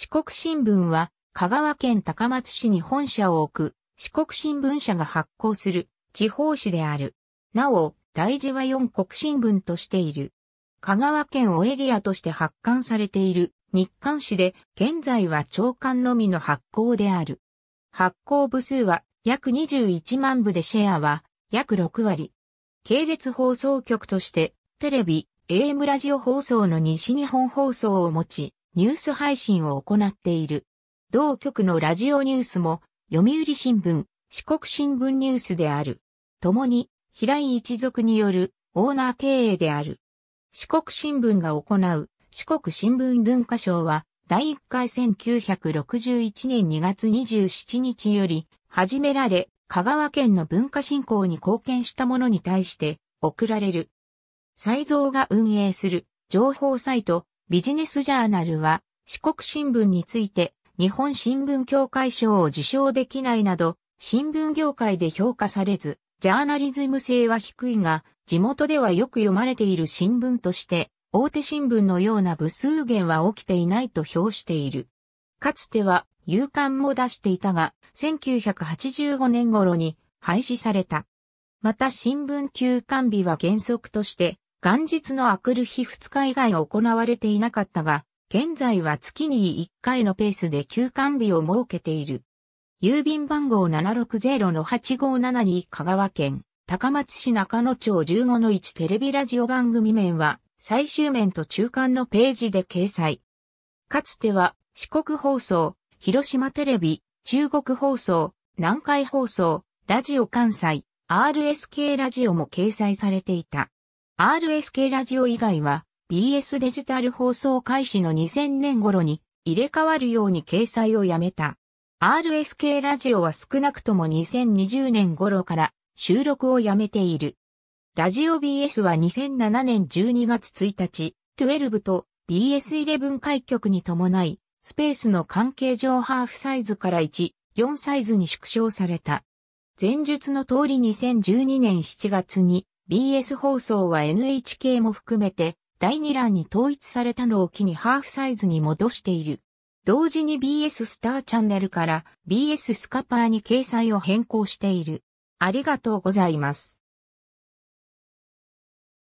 四国新聞は、香川県高松市に本社を置く、四国新聞社が発行する、地方紙である。なお、大事は四国新聞としている。香川県をエリアとして発刊されている日刊紙で、現在は長官のみの発行である。発行部数は約21万部でシェアは約6割。系列放送局として、テレビ、AM ラジオ放送の西日本放送を持ち、ニュース配信を行っている。同局のラジオニュースも、読売新聞、四国新聞ニュースである。共に、平井一族によるオーナー経営である。四国新聞が行う四国新聞文化賞は、第1回1961年2月27日より始められ、香川県の文化振興に貢献したものに対して贈られる。才造が運営する情報サイトビジネスジャーナルは、四国新聞について、日本新聞協会賞を受賞できないなど、新聞業界で評価されず、ジャーナリズム性は低いが、地元ではよく読まれている新聞として、大手新聞のような部数減は起きていないと評している。かつては、夕刊も出していたが、1985年頃に廃止された。また新聞休刊日は原則として、元日の明くる日2日以外行われていなかったが、現在は月に1回のペースで休館日を設けている。郵便番号760-8572に香川県、高松市中野町15の1テレビラジオ番組面は、最終面と中間のページで掲載。かつては、四国放送、広島テレビ、中国放送、南海放送、ラジオ関西、RSK ラジオも掲載されていた。RSK ラジオ以外は BS デジタル放送開始の2000年頃に入れ替わるように掲載をやめた。RSK ラジオは少なくとも2020年頃から収録をやめている。ラジオ BS は2007年12月1日、12と BS11 開局に伴い、スペースの関係上ハーフサイズから1、4サイズに縮小された。前述の通り2012年7月に BS 放送は NHK も含めて第2欄に統一されたのを機にハーフサイズに戻している。同時に BS スターチャンネルから BS スカパーに掲載を変更している。ありがとうございます。